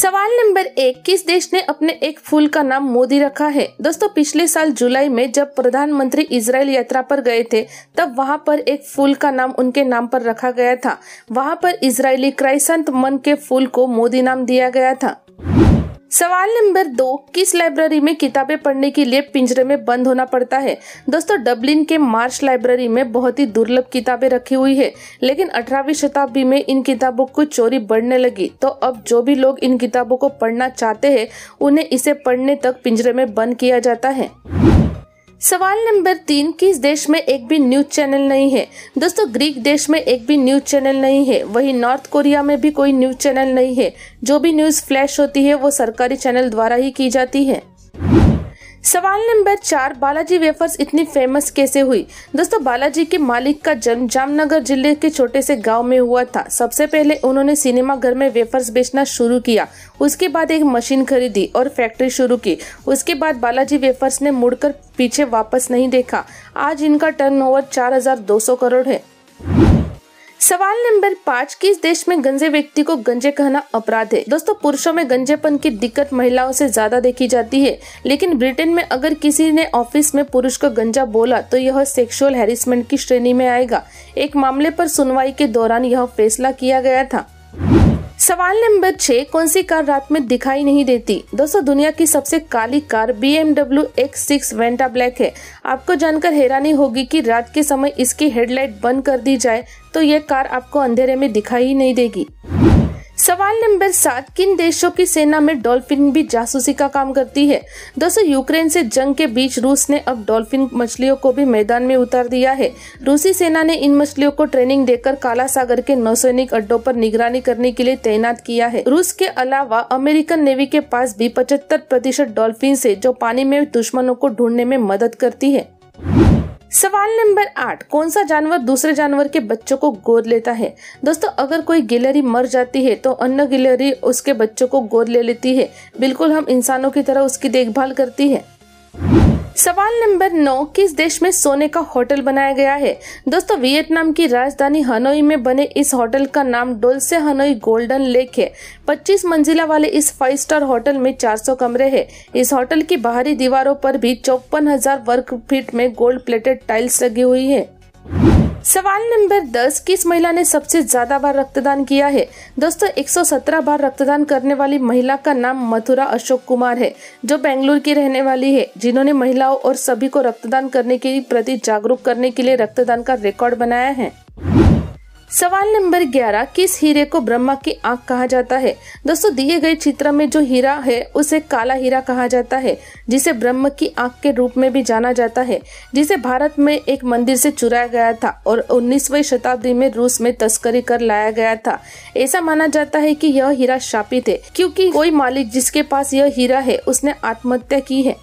सवाल नंबर एक किस देश ने अपने एक फूल का नाम मोदी रखा है दोस्तों पिछले साल जुलाई में जब प्रधानमंत्री इसराइल यात्रा पर गए थे तब वहां पर एक फूल का नाम उनके नाम पर रखा गया था वहां पर इसराइली क्राइसंत मन के फूल को मोदी नाम दिया गया था सवाल नंबर दो किस लाइब्रेरी में किताबें पढ़ने के लिए पिंजरे में बंद होना पड़ता है दोस्तों डब्लिन के मार्श लाइब्रेरी में बहुत ही दुर्लभ किताबें रखी हुई है लेकिन 18वीं शताब्दी में इन किताबों को चोरी बढ़ने लगी तो अब जो भी लोग इन किताबों को पढ़ना चाहते हैं उन्हें इसे पढ़ने तक पिंजरे में बंद किया जाता है सवाल नंबर तीन किस देश में एक भी न्यूज चैनल नहीं है दोस्तों ग्रीक देश में एक भी न्यूज चैनल नहीं है वहीं नॉर्थ कोरिया में भी कोई न्यूज चैनल नहीं है जो भी न्यूज फ्लैश होती है वो सरकारी चैनल द्वारा ही की जाती है सवाल नंबर चार बालाजी वेफर्स इतनी फेमस कैसे हुई दोस्तों बालाजी के मालिक का जन्म जामनगर जिले के छोटे से गांव में हुआ था सबसे पहले उन्होंने सिनेमा घर में वेफर्स बेचना शुरू किया उसके बाद एक मशीन खरीदी और फैक्ट्री शुरू की उसके बाद बालाजी वेफर्स ने मुड़कर पीछे वापस नहीं देखा आज इनका टर्न ओवर करोड़ है सवाल नंबर पाँच किस देश में गंजे व्यक्ति को गंजे कहना अपराध है दोस्तों पुरुषों में गंजेपन की दिक्कत महिलाओं से ज्यादा देखी जाती है लेकिन ब्रिटेन में अगर किसी ने ऑफिस में पुरुष को गंजा बोला तो यह सेक्सुअल हेरिसमेंट की श्रेणी में आएगा एक मामले पर सुनवाई के दौरान यह फैसला किया गया था सवाल नंबर छह कौन सी कार रात में दिखाई नहीं देती दोस्तों दुनिया की सबसे काली car B MW X six Vantablack है आपको जानकर हैरानी होगी कि रात के समय इसकी हेडलाइट बंद कर दी जाए तो यह कार आपको अंधेरे में दिखाई नहीं देगी सवाल नंबर सात किन देशों की सेना में डॉल्फिन भी जासूसी का काम करती है दोस्तों यूक्रेन से जंग के बीच रूस ने अब डॉल्फिन मछलियों को भी मैदान में उतार दिया है रूसी सेना ने इन मछलियों को ट्रेनिंग देकर काला सागर के नौसैनिक अड्डों पर निगरानी करने के लिए तैनात किया है रूस के अलावा अमेरिकन नेवी के पास भी पचहत्तर प्रतिशत डॉल्फिन है जो पानी में दुश्मनों को ढूंढने में मदद करती है सवाल नंबर आठ कौन सा जानवर दूसरे जानवर के बच्चों को गोद लेता है दोस्तों अगर कोई गिलहरी मर जाती है तो अन्य गिलहरी उसके बच्चों को गोद ले लेती है बिल्कुल हम इंसानों की तरह उसकी देखभाल करती है सवाल नंबर नौ किस देश में सोने का होटल बनाया गया है दोस्तों वियतनाम की राजधानी हनोई में बने इस होटल का नाम डोलसे हनोई गोल्डन लेक है 25 मंजिला वाले इस फाइव स्टार होटल में 400 कमरे हैं। इस होटल की बाहरी दीवारों पर भी चौपन हजार वर्ग फीट में गोल्ड प्लेटेड टाइल्स लगी हुई है सवाल नंबर 10 किस महिला ने सबसे ज्यादा बार रक्तदान किया है दोस्तों 117 बार रक्तदान करने वाली महिला का नाम मथुरा अशोक कुमार है जो बेंगलुरु की रहने वाली है जिन्होंने महिलाओं और सभी को रक्तदान करने के प्रति जागरूक करने के लिए रक्तदान का रिकॉर्ड बनाया है सवाल नंबर 11 किस हीरे को ब्रह्मा की आंख कहा जाता है दोस्तों दिए गए चित्र में जो हीरा है उसे काला हीरा कहा जाता है जिसे ब्रह्म की आंख के रूप में भी जाना जाता है जिसे भारत में एक मंदिर से चुराया गया था और 19वीं शताब्दी में रूस में तस्करी कर लाया गया था ऐसा माना जाता है कि यह हीरा शापित है क्योंकि कोई मालिक जिसके पास यह हीरा है उसने आत्महत्या की है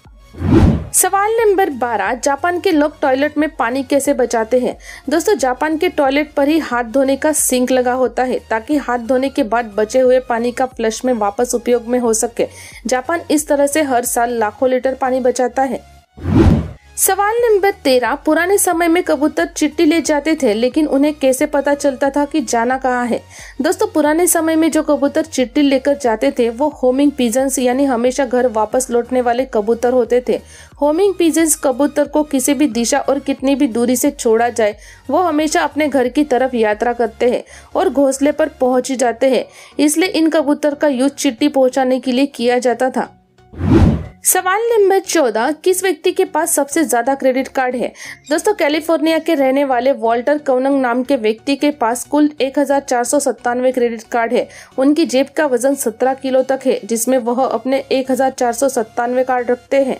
सवाल नंबर 12 जापान के लोग टॉयलेट में पानी कैसे बचाते हैं दोस्तों जापान के टॉयलेट पर ही हाथ धोने का सिंक लगा होता है ताकि हाथ धोने के बाद बचे हुए पानी का फ्लश में वापस उपयोग में हो सके जापान इस तरह से हर साल लाखों लीटर पानी बचाता है सवाल नंबर तेरह पुराने समय में कबूतर चिट्ठी ले जाते थे लेकिन उन्हें कैसे पता चलता था कि जाना कहाँ है दोस्तों पुराने समय में जो कबूतर चिट्ठी लेकर जाते थे वो होमिंग पिजन्स यानी हमेशा घर वापस लौटने वाले कबूतर होते थे होमिंग पिजन्स कबूतर को किसी भी दिशा और कितनी भी दूरी से छोड़ा जाए वो हमेशा अपने घर की तरफ यात्रा करते हैं और घोंसले पर पहुंच जाते हैं इसलिए इन कबूतर का यूज चिट्ठी पहुँचाने के लिए किया जाता था सवाल नंबर चौदह किस व्यक्ति के पास सबसे ज्यादा क्रेडिट कार्ड है दोस्तों कैलिफोर्निया के रहने वाले वॉल्टर कौनंग नाम के व्यक्ति के पास कुल एक क्रेडिट कार्ड है उनकी जेब का वजन 17 किलो तक है जिसमें वह अपने एक कार्ड रखते हैं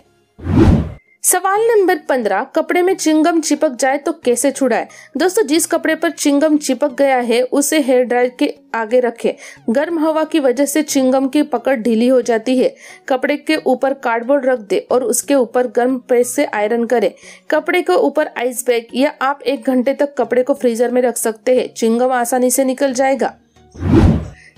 सवाल नंबर पंद्रह कपड़े में चिंगम चिपक जाए तो कैसे छुड़ाए दोस्तों जिस कपड़े पर चिंगम चिपक गया है उसे हेयर ड्रायर के आगे रखें गर्म हवा की वजह से चिंगम की पकड़ ढीली हो जाती है कपड़े के ऊपर कार्डबोर्ड रख दे और उसके ऊपर गर्म प्रेस से आयरन करें कपड़े के ऊपर आइस बैग या आप एक घंटे तक कपड़े को फ्रीजर में रख सकते हैं चिंगम आसानी से निकल जाएगा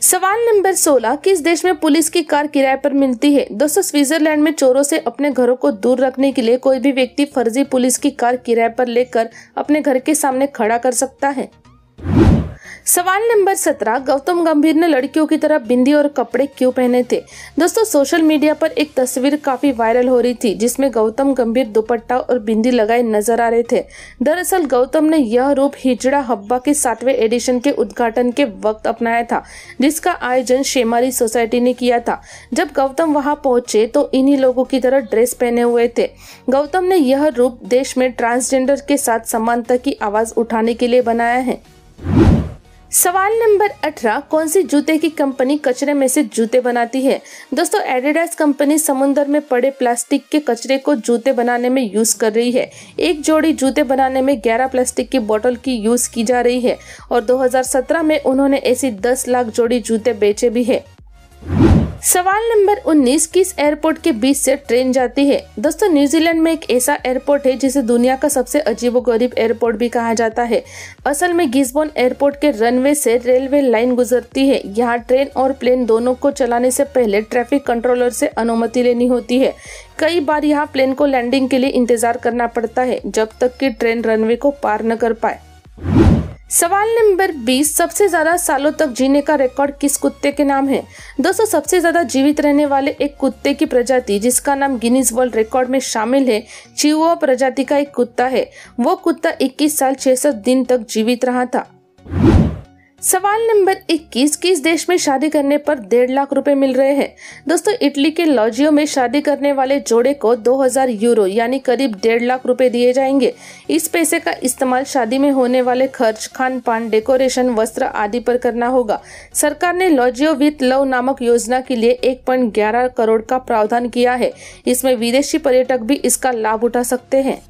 सवाल नंबर 16 किस देश में पुलिस की कार किराए पर मिलती है दोस्तों स्विट्जरलैंड में चोरों से अपने घरों को दूर रखने के लिए कोई भी व्यक्ति फर्जी पुलिस की कार किराए पर लेकर अपने घर के सामने खड़ा कर सकता है सवाल नंबर सत्रह गौतम गंभीर ने लड़कियों की तरह बिंदी और कपड़े क्यों पहने थे दोस्तों सोशल मीडिया पर एक तस्वीर काफी वायरल हो रही थी जिसमें गौतम गंभीर दुपट्टा और बिंदी लगाए नजर आ रहे थे दरअसल गौतम ने यह रूप हिजड़ा हब्बा के सातवें एडिशन के उद्घाटन के वक्त अपनाया था जिसका आयोजन शेमारी सोसाइटी ने किया था जब गौतम वहाँ पहुंचे तो इन्ही लोगों की तरह ड्रेस पहने हुए थे गौतम ने यह रूप देश में ट्रांसजेंडर के साथ समानता की आवाज उठाने के लिए बनाया है सवाल नंबर 18 कौन सी जूते की कंपनी कचरे में से जूते बनाती है दोस्तों एडिडास कंपनी समुद्र में पड़े प्लास्टिक के कचरे को जूते बनाने में यूज कर रही है एक जोड़ी जूते बनाने में 11 प्लास्टिक की बोतल की यूज की जा रही है और 2017 में उन्होंने ऐसी 10 लाख जोड़ी जूते बेचे भी है सवाल नंबर 19 किस एयरपोर्ट के बीच से ट्रेन जाती है दोस्तों न्यूजीलैंड में एक ऐसा एयरपोर्ट है जिसे दुनिया का सबसे अजीबोगरीब एयरपोर्ट भी कहा जाता है असल में गिस्बोन एयरपोर्ट के रनवे से रेलवे लाइन गुजरती है यहाँ ट्रेन और प्लेन दोनों को चलाने से पहले ट्रैफिक कंट्रोलर से अनुमति लेनी होती है कई बार यहाँ प्लेन को लैंडिंग के लिए इंतजार करना पड़ता है जब तक की ट्रेन रनवे को पार न कर पाए सवाल नंबर 20 सबसे ज्यादा सालों तक जीने का रिकॉर्ड किस कुत्ते के नाम है दोस्तों सबसे ज्यादा जीवित रहने वाले एक कुत्ते की प्रजाति जिसका नाम गिनीज वर्ल्ड रिकॉर्ड में शामिल है चिवा प्रजाति का एक कुत्ता है वो कुत्ता 21 साल 66 दिन तक जीवित रहा था सवाल नंबर 21 किस देश में शादी करने पर डेढ़ लाख रुपए मिल रहे हैं दोस्तों इटली के लॉजियो में शादी करने वाले जोड़े को 2000 यूरो यानी करीब डेढ़ लाख रुपए दिए जाएंगे इस पैसे का इस्तेमाल शादी में होने वाले खर्च खान पान डेकोरेशन वस्त्र आदि पर करना होगा सरकार ने लॉजियो विथ लव नामक योजना के लिए एक करोड़ का प्रावधान किया है इसमें विदेशी पर्यटक भी इसका लाभ उठा सकते हैं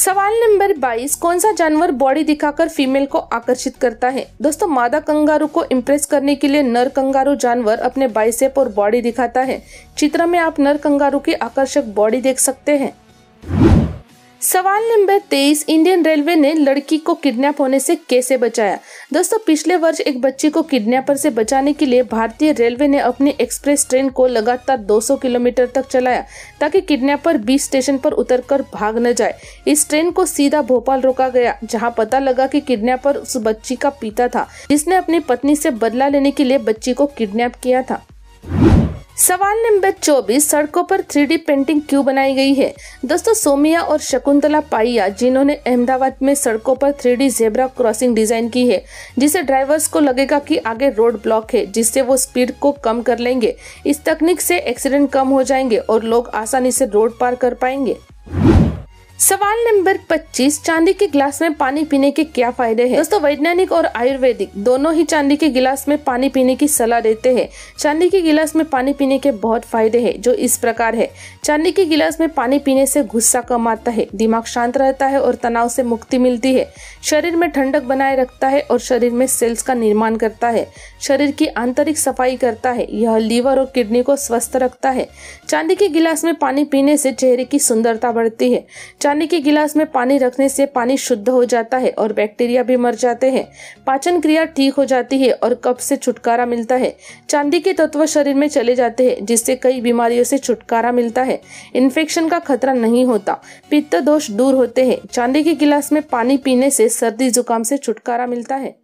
सवाल नंबर 22 कौन सा जानवर बॉडी दिखाकर फीमेल को आकर्षित करता है दोस्तों मादा कंगारू को इम्प्रेस करने के लिए नर कंगारू जानवर अपने बाइसेप और बॉडी दिखाता है चित्र में आप नर कंगारू की आकर्षक बॉडी देख सकते हैं सवाल नंबर तेईस इंडियन रेलवे ने लड़की को किडनैप होने से कैसे बचाया दोस्तों पिछले वर्ष एक बच्ची को किडनैपर से बचाने के लिए भारतीय रेलवे ने अपनी एक्सप्रेस ट्रेन को लगातार 200 किलोमीटर तक चलाया ताकि किडनैपर बीस स्टेशन पर उतरकर भाग न जाए इस ट्रेन को सीधा भोपाल रोका गया जहां पता लगा कि किडनैपर उस बच्ची का पिता था जिसने अपनी पत्नी से बदला लेने के लिए बच्ची को किडनैप किया था सवाल नंबर 24 सड़कों पर थ्री पेंटिंग क्यों बनाई गई है दोस्तों सोमिया और शकुंतला पाइया जिन्होंने अहमदाबाद में सड़कों पर three D zebra crossing design की है जिसे ड्राइवर्स को लगेगा कि आगे रोड ब्लॉक है जिससे वो स्पीड को कम कर लेंगे इस तकनीक से एक्सीडेंट कम हो जाएंगे और लोग आसानी से रोड पार कर पाएंगे सवाल नंबर 25 चांदी के गिलास में पानी पीने के क्या फायदे हैं दोस्तों वैज्ञानिक और आयुर्वेदिक दोनों ही चांदी के गिलास में पानी पीने की सलाह देते हैं चांदी के गिलास में पानी पीने के बहुत फायदे हैं जो इस प्रकार है चांदी के गिलास में पानी पीने से गुस्सा कम आता है दिमाग शांत रहता है और तनाव से मुक्ति मिलती है शरीर में ठंडक बनाए रखता है और शरीर में सेल्स का निर्माण करता है शरीर की आंतरिक सफाई करता है यह लीवर और किडनी को स्वस्थ रखता है चांदी के गिलास में पानी पीने से चेहरे की सुंदरता बढ़ती है चांदी के गिलास में पानी रखने से पानी शुद्ध हो जाता है और बैक्टीरिया भी मर जाते हैं पाचन क्रिया ठीक हो जाती है और कब से छुटकारा मिलता है चांदी के तत्व शरीर में चले जाते हैं जिससे कई बीमारियों से छुटकारा मिलता है इन्फेक्शन का खतरा नहीं होता पित्त दोष दूर होते हैं चांदी के गिलास में पानी पीने से सर्दी जुकाम से छुटकारा मिलता है